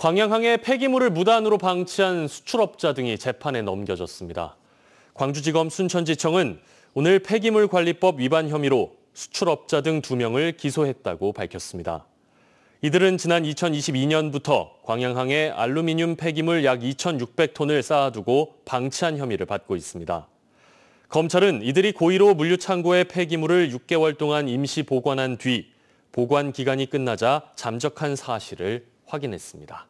광양항에 폐기물을 무단으로 방치한 수출업자 등이 재판에 넘겨졌습니다. 광주지검 순천지청은 오늘 폐기물 관리법 위반 혐의로 수출업자 등 2명을 기소했다고 밝혔습니다. 이들은 지난 2022년부터 광양항에 알루미늄 폐기물 약 2,600톤을 쌓아두고 방치한 혐의를 받고 있습니다. 검찰은 이들이 고의로 물류창고에 폐기물을 6개월 동안 임시 보관한 뒤 보관 기간이 끝나자 잠적한 사실을 확인했습니다.